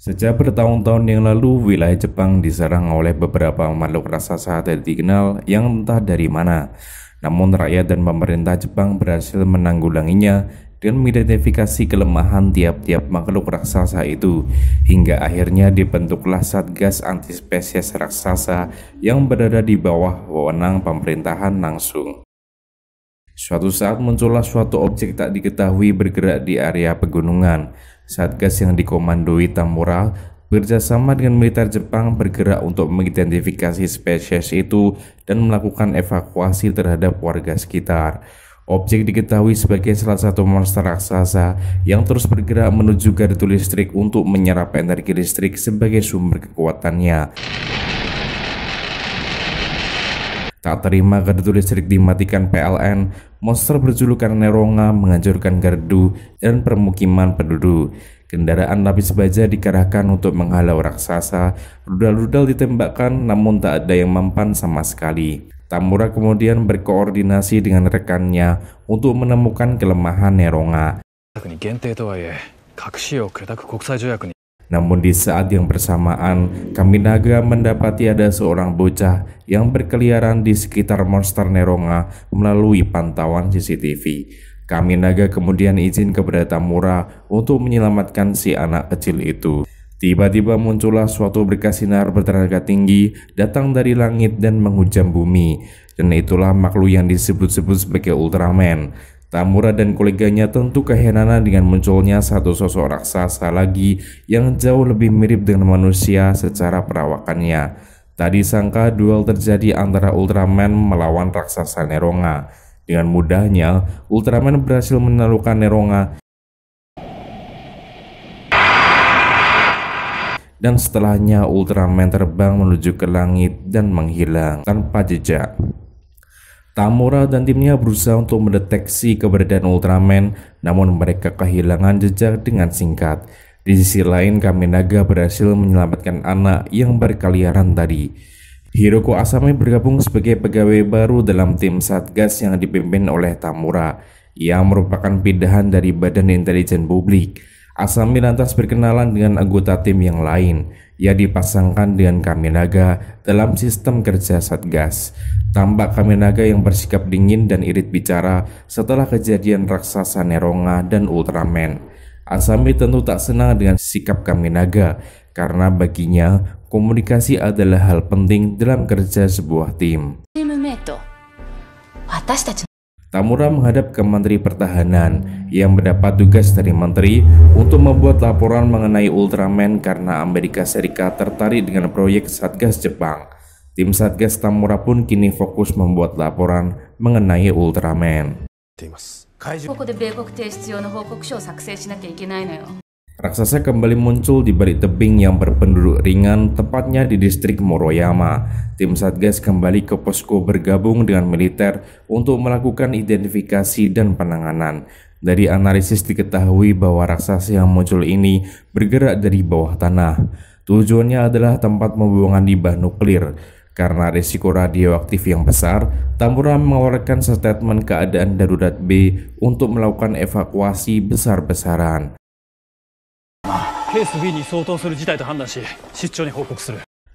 Sejak bertahun-tahun yang lalu, wilayah Jepang diserang oleh beberapa makhluk raksasa tidak dikenal yang entah dari mana. Namun rakyat dan pemerintah Jepang berhasil menanggulanginya dan mengidentifikasi kelemahan tiap-tiap makhluk raksasa itu hingga akhirnya dibentuklah Satgas anti spesies Raksasa yang berada di bawah wewenang pemerintahan langsung. Suatu saat muncullah suatu objek tak diketahui bergerak di area pegunungan. Satgas yang dikomandoi Tamura bekerjasama dengan militer Jepang bergerak untuk mengidentifikasi spesies itu dan melakukan evakuasi terhadap warga sekitar. Objek diketahui sebagai salah satu monster raksasa yang terus bergerak menuju gardu listrik untuk menyerap energi listrik sebagai sumber kekuatannya. Tak terima gardu listrik dimatikan PLN, monster berjulukan Neronga menghancurkan gardu dan permukiman penduduk. Kendaraan lapis baja dikerahkan untuk menghalau raksasa, rudal-rudal ditembakkan namun tak ada yang mempan sama sekali. Tamura kemudian berkoordinasi dengan rekannya untuk menemukan kelemahan Neronga. Namun di saat yang bersamaan, Kaminaga mendapati ada seorang bocah yang berkeliaran di sekitar monster Neronga melalui pantauan CCTV. Kaminaga kemudian izin kepada Tamura untuk menyelamatkan si anak kecil itu. Tiba-tiba muncullah suatu berkas sinar bertenaga tinggi datang dari langit dan menghujam bumi. Dan itulah makhluk yang disebut-sebut sebagai Ultraman. Tamura dan koleganya tentu kehenanan dengan munculnya satu sosok raksasa lagi yang jauh lebih mirip dengan manusia secara perawakannya. Tadi sangka duel terjadi antara Ultraman melawan raksasa Neronga. Dengan mudahnya, Ultraman berhasil menaklukkan Neronga dan setelahnya Ultraman terbang menuju ke langit dan menghilang tanpa jejak. Tamura dan timnya berusaha untuk mendeteksi keberadaan Ultraman, namun mereka kehilangan jejak dengan singkat. Di sisi lain, Kamenaga berhasil menyelamatkan anak yang berkeliaran tadi. Hiroko Asami bergabung sebagai pegawai baru dalam tim Satgas yang dipimpin oleh Tamura. yang merupakan pindahan dari Badan Intelijen Publik. Asami lantas berkenalan dengan anggota tim yang lain. Ia dipasangkan dengan Kaminaga dalam sistem kerja Satgas. Tampak Kaminaga yang bersikap dingin dan irit bicara setelah kejadian raksasa Neronga dan Ultraman. Asami tentu tak senang dengan sikap Kaminaga karena baginya komunikasi adalah hal penting dalam kerja sebuah tim. Tamura menghadap ke Menteri Pertahanan yang mendapat tugas dari Menteri untuk membuat laporan mengenai Ultraman karena Amerika Serikat tertarik dengan proyek Satgas Jepang. Tim Satgas Tamura pun kini fokus membuat laporan mengenai Ultraman. ここで米国提出用の報告書を作成しなきゃいけないのよ。Raksasa kembali muncul di balik tebing yang berpenduduk ringan, tepatnya di distrik Moroyama. Tim Satgas kembali ke posko bergabung dengan militer untuk melakukan identifikasi dan penanganan. Dari analisis diketahui bahwa raksasa yang muncul ini bergerak dari bawah tanah. Tujuannya adalah tempat pembuangan limbah nuklir. Karena risiko radioaktif yang besar, Tambora mengeluarkan statement keadaan darurat B untuk melakukan evakuasi besar-besaran. ケース B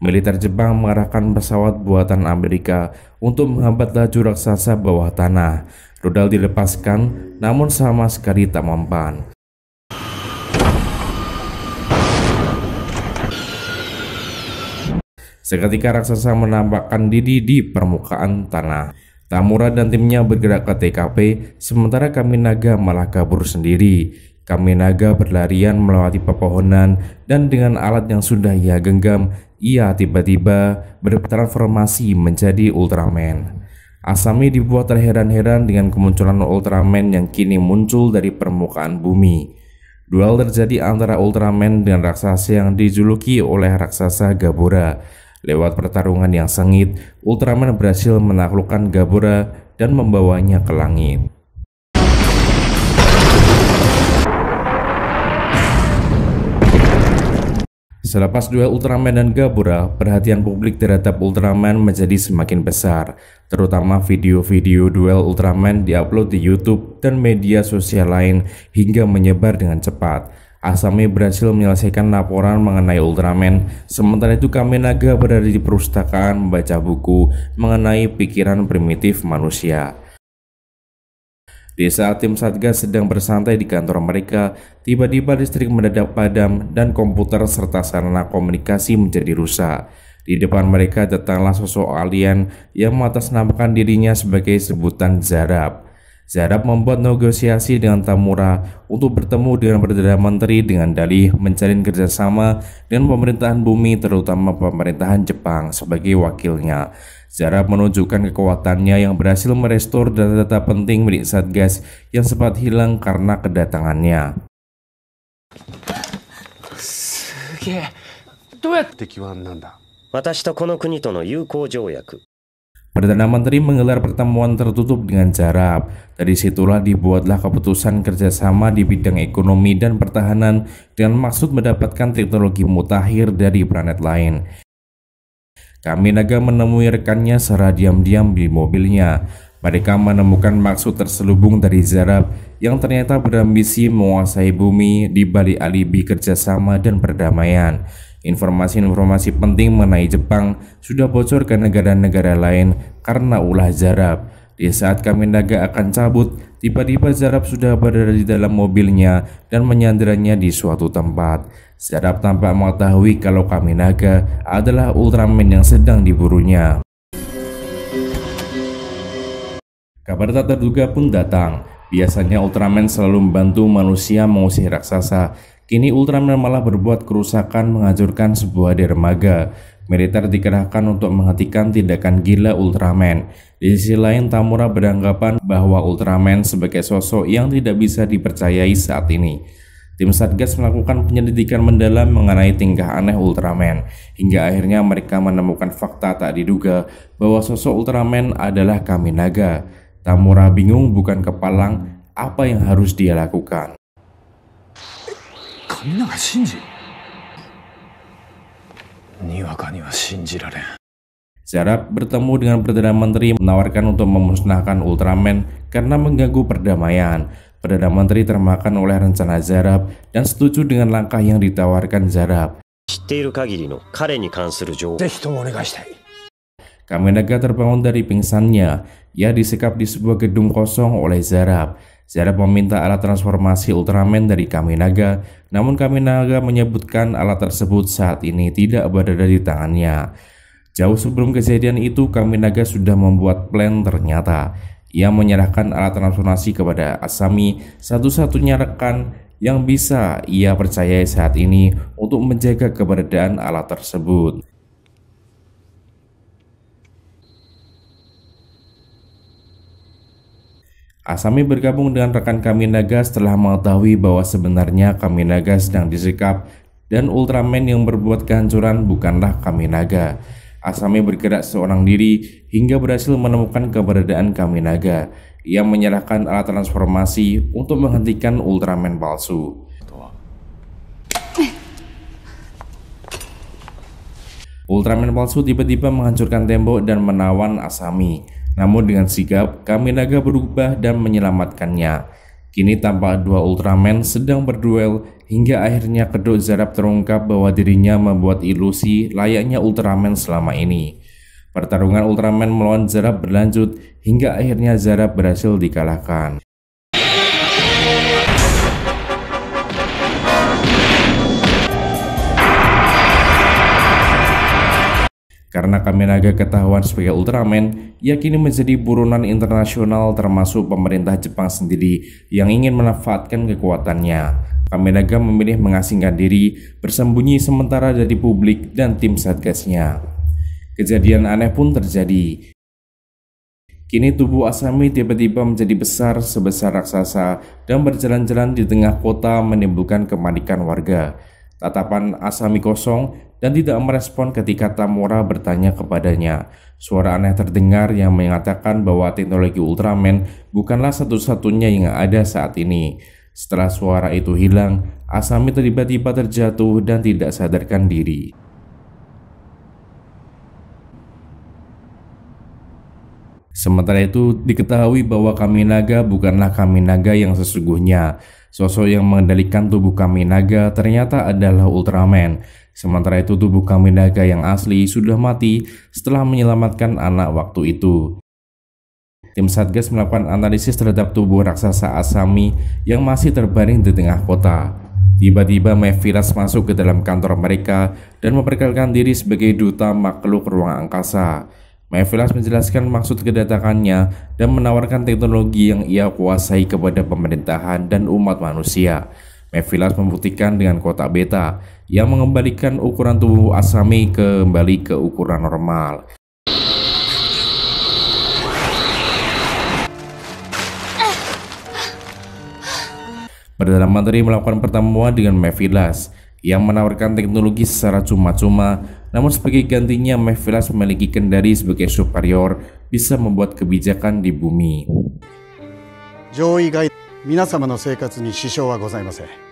Militer Jepang mengarahkan pesawat buatan Amerika untuk menghambat laju raksasa bawah tanah. Rudal dilepaskan, namun sama sekali tak mempan. Seketika raksasa menampakkan diri di permukaan tanah. Tamura dan timnya bergerak ke TKP, sementara Kaminaga malah kabur sendiri. Kami naga berlarian melewati pepohonan dan dengan alat yang sudah ia genggam, ia tiba-tiba bertransformasi menjadi Ultraman. Asami dibuat terheran-heran dengan kemunculan Ultraman yang kini muncul dari permukaan bumi. Duel terjadi antara Ultraman dengan raksasa yang dijuluki oleh raksasa Gabura. Lewat pertarungan yang sengit, Ultraman berhasil menaklukkan Gabura dan membawanya ke langit. Selepas duel Ultraman dan Gabura, perhatian publik terhadap Ultraman menjadi semakin besar, terutama video-video duel Ultraman diupload di YouTube dan media sosial lain hingga menyebar dengan cepat. Asami berhasil menyelesaikan laporan mengenai Ultraman, sementara itu Kamenaga berada di perpustakaan membaca buku mengenai pikiran primitif manusia. Di saat tim Satgas sedang bersantai di kantor mereka, tiba-tiba listrik mendadak padam dan komputer serta sarana komunikasi menjadi rusak. Di depan mereka datanglah sosok alien yang mengatasnamakan dirinya sebagai sebutan Zarab. Zarab membuat negosiasi dengan Tamura untuk bertemu dengan Perdana Menteri dengan dalih menjalin kerjasama dengan pemerintahan bumi terutama pemerintahan Jepang sebagai wakilnya. Zarab menunjukkan kekuatannya yang berhasil merestor data-data penting milik Satgas yang sempat hilang karena kedatangannya. すげえどうやって決まんなんだ私とこの国との友好条約 Perdana Menteri menggelar pertemuan tertutup dengan jarak. Dari situlah dibuatlah keputusan kerjasama di bidang ekonomi dan pertahanan dengan maksud mendapatkan teknologi mutakhir dari planet lain. Kami naga menemui rekannya secara diam-diam di mobilnya. Mereka menemukan maksud terselubung dari Zarab yang ternyata berambisi menguasai bumi di balik alibi kerjasama dan perdamaian. Informasi-informasi penting mengenai Jepang sudah bocor ke negara-negara lain karena ulah Zarab. Di saat Kaminaga akan cabut, tiba-tiba Zarab sudah berada di dalam mobilnya dan menyandarannya di suatu tempat. Zarab tampak mengetahui kalau Kaminaga adalah Ultraman yang sedang diburunya. Kabar tak terduga pun datang. Biasanya Ultraman selalu membantu manusia mengusir raksasa, Kini Ultraman malah berbuat kerusakan menghancurkan sebuah dermaga. Militer dikerahkan untuk menghentikan tindakan gila Ultraman. Di sisi lain, Tamura beranggapan bahwa Ultraman sebagai sosok yang tidak bisa dipercayai saat ini. Tim Satgas melakukan penyelidikan mendalam mengenai tingkah aneh Ultraman, hingga akhirnya mereka menemukan fakta tak diduga bahwa sosok Ultraman adalah Kaminaga. Tamura bingung bukan kepalang apa yang harus dia lakukan. 神永真司にわかには信じられん bertemu dengan Perdana Menteri menawarkan untuk memusnahkan Ultraman karena mengganggu perdamaian. Perdana Menteri termakan oleh rencana Zarab dan setuju dengan langkah yang ditawarkan Zarab. Kamenaga terbangun dari pingsannya. Ia disekap di sebuah gedung kosong oleh Zarab. Zarab meminta alat transformasi Ultraman dari Kamenaga namun Kaminaga menyebutkan alat tersebut saat ini tidak berada di tangannya. Jauh sebelum kejadian itu, Kaminaga sudah membuat plan ternyata. Ia menyerahkan alat transformasi kepada Asami, satu-satunya rekan yang bisa ia percayai saat ini untuk menjaga keberadaan alat tersebut. Asami bergabung dengan rekan kaminaga setelah mengetahui bahwa sebenarnya kaminaga sedang disikap dan Ultraman yang berbuat kehancuran bukanlah kaminaga. Asami bergerak seorang diri hingga berhasil menemukan keberadaan kaminaga Naga. Ia menyerahkan alat transformasi untuk menghentikan Ultraman palsu. Ultraman palsu tiba-tiba menghancurkan tembok dan menawan Asami. Namun dengan sigap, Kaminaga berubah dan menyelamatkannya. Kini tampak dua Ultraman sedang berduel hingga akhirnya kedok Zarab terungkap bahwa dirinya membuat ilusi layaknya Ultraman selama ini. Pertarungan Ultraman melawan Zarab berlanjut hingga akhirnya Zarab berhasil dikalahkan. Karena Kamenaga ketahuan sebagai Ultraman, ia kini menjadi buronan internasional termasuk pemerintah Jepang sendiri yang ingin menafatkan kekuatannya. Kamenaga memilih mengasingkan diri, bersembunyi sementara dari publik dan tim satgasnya. Kejadian aneh pun terjadi. Kini tubuh Asami tiba-tiba menjadi besar sebesar raksasa dan berjalan-jalan di tengah kota menimbulkan kemanikan warga. Tatapan Asami kosong dan tidak merespon ketika Tamura bertanya kepadanya. Suara aneh terdengar yang mengatakan bahwa teknologi Ultraman bukanlah satu-satunya yang ada saat ini. Setelah suara itu hilang, Asami tiba-tiba terjatuh dan tidak sadarkan diri. Sementara itu, diketahui bahwa Kaminaga bukanlah Kaminaga yang sesungguhnya. Sosok yang mengendalikan tubuh Kaminaga ternyata adalah Ultraman. Sementara itu tubuh kambing yang asli sudah mati setelah menyelamatkan anak waktu itu. Tim Satgas melakukan analisis terhadap tubuh raksasa Asami yang masih terbaring di tengah kota. Tiba-tiba Mephiras masuk ke dalam kantor mereka dan memperkenalkan diri sebagai duta makhluk ruang angkasa. Mephiras menjelaskan maksud kedatangannya dan menawarkan teknologi yang ia kuasai kepada pemerintahan dan umat manusia. Mephiras membuktikan dengan kotak beta yang mengembalikan ukuran tubuh Asami kembali ke ukuran normal. Perdana Menteri melakukan pertemuan dengan Mephilas yang menawarkan teknologi secara cuma-cuma namun sebagai gantinya Mephilas memiliki kendari sebagai superior bisa membuat kebijakan di bumi. 上位外皆様の生活に支障はございません。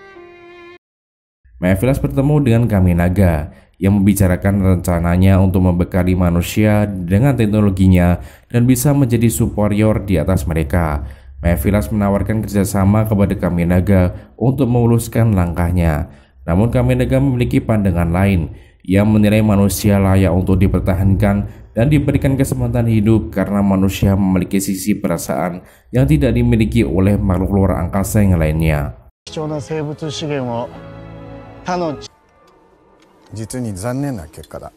Mephiles bertemu dengan Kaminaga yang membicarakan rencananya untuk membekali manusia dengan teknologinya dan bisa menjadi superior di atas mereka. Mephiles menawarkan kerjasama kepada Kaminaga untuk memuluskan langkahnya. Namun Kaminaga memiliki pandangan lain. yang menilai manusia layak untuk dipertahankan dan diberikan kesempatan hidup karena manusia memiliki sisi perasaan yang tidak dimiliki oleh makhluk luar angkasa yang lainnya. 他の実に残念な結果だ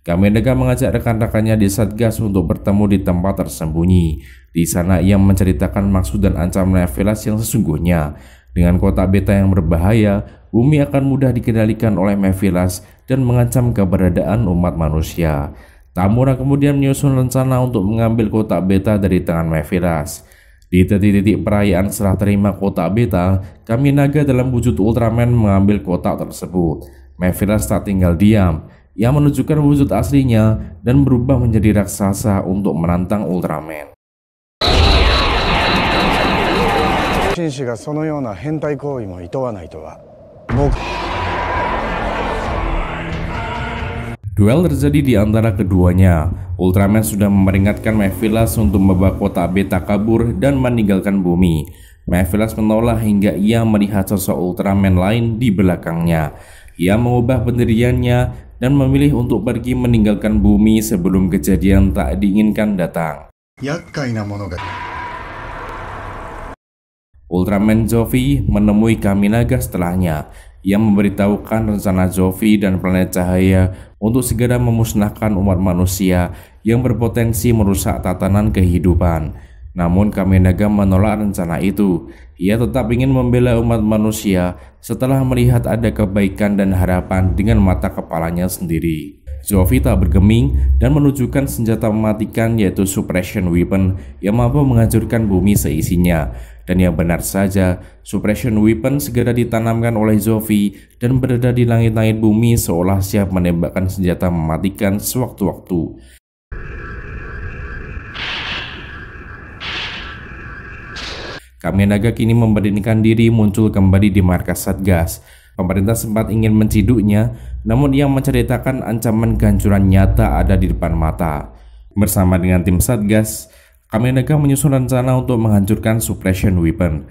Kamendega mengajak rekan-rekannya di Satgas untuk bertemu di tempat tersembunyi. Di sana ia menceritakan maksud dan ancaman Velas yang sesungguhnya. Dengan kotak beta yang berbahaya, bumi akan mudah dikendalikan oleh Mevilas dan mengancam keberadaan umat manusia. Tamura kemudian menyusun rencana untuk mengambil kotak beta dari tangan Mevilas. Di titik-titik perayaan serah terima kotak beta, kami naga dalam wujud Ultraman mengambil kotak tersebut. Mephiles tak tinggal diam. Ia menunjukkan wujud aslinya dan berubah menjadi raksasa untuk menantang Ultraman. Duel terjadi di antara keduanya. Ultraman sudah memperingatkan Mephiles untuk membawa kotak beta kabur dan meninggalkan bumi. Mephiles menolak hingga ia melihat sosok Ultraman lain di belakangnya. Ia mengubah pendiriannya dan memilih untuk pergi meninggalkan bumi sebelum kejadian tak diinginkan datang. Ultraman Jovi menemui Kaminaga setelahnya yang memberitahukan rencana Zofi dan planet cahaya untuk segera memusnahkan umat manusia yang berpotensi merusak tatanan kehidupan. Namun Kamenaga menolak rencana itu. Ia tetap ingin membela umat manusia setelah melihat ada kebaikan dan harapan dengan mata kepalanya sendiri. Zofi tak bergeming dan menunjukkan senjata mematikan yaitu suppression weapon yang mampu menghancurkan bumi seisinya. Dan yang benar saja, suppression weapon segera ditanamkan oleh Zofi dan berada di langit-langit bumi seolah siap menembakkan senjata mematikan sewaktu-waktu. Kamenaga kini memberanikan diri muncul kembali di markas Satgas. Pemerintah sempat ingin menciduknya, namun ia menceritakan ancaman kehancuran nyata ada di depan mata. Bersama dengan tim Satgas, Kamenaga menyusun rencana untuk menghancurkan suppression weapon.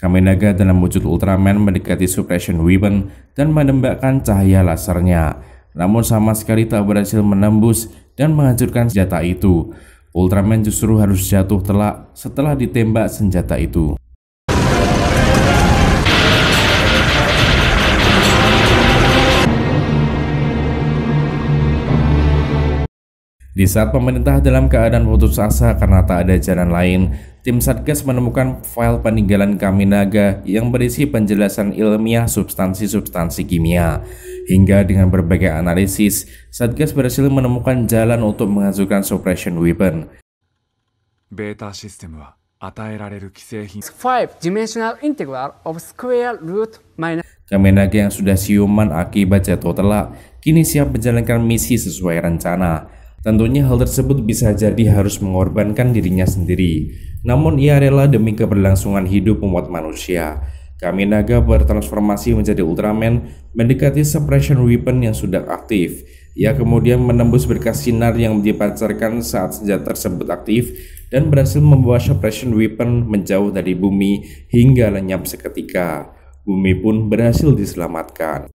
Kamenaga dalam wujud Ultraman mendekati suppression weapon dan menembakkan cahaya lasernya. Namun sama sekali tak berhasil menembus dan menghancurkan senjata itu. Ultraman justru harus jatuh telak setelah ditembak senjata itu. Di saat pemerintah dalam keadaan putus asa karena tak ada jalan lain, tim Satgas menemukan file peninggalan Kaminaga yang berisi penjelasan ilmiah substansi-substansi kimia. Hingga dengan berbagai analisis, Satgas berhasil menemukan jalan untuk mengajukan suppression weapon. Beta system dimensional integral of square root Kaminaga yang sudah siuman akibat jatuh telak, kini siap menjalankan misi sesuai rencana. Tentunya hal tersebut bisa jadi harus mengorbankan dirinya sendiri. Namun ia rela demi keberlangsungan hidup umat manusia. Kami naga bertransformasi menjadi Ultraman mendekati suppression weapon yang sudah aktif. Ia kemudian menembus berkas sinar yang dipancarkan saat senjata tersebut aktif dan berhasil membawa suppression weapon menjauh dari bumi hingga lenyap seketika. Bumi pun berhasil diselamatkan.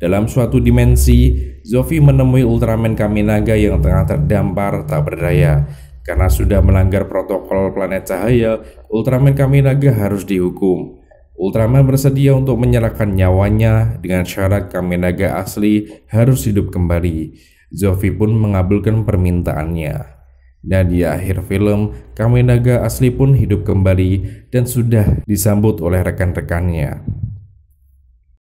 Dalam suatu dimensi, Zofi menemui Ultraman Kaminaga yang tengah terdampar tak berdaya. Karena sudah melanggar protokol planet cahaya, Ultraman Kaminaga harus dihukum. Ultraman bersedia untuk menyerahkan nyawanya dengan syarat Kaminaga asli harus hidup kembali. Zofi pun mengabulkan permintaannya. Dan di akhir film, Kaminaga asli pun hidup kembali dan sudah disambut oleh rekan-rekannya.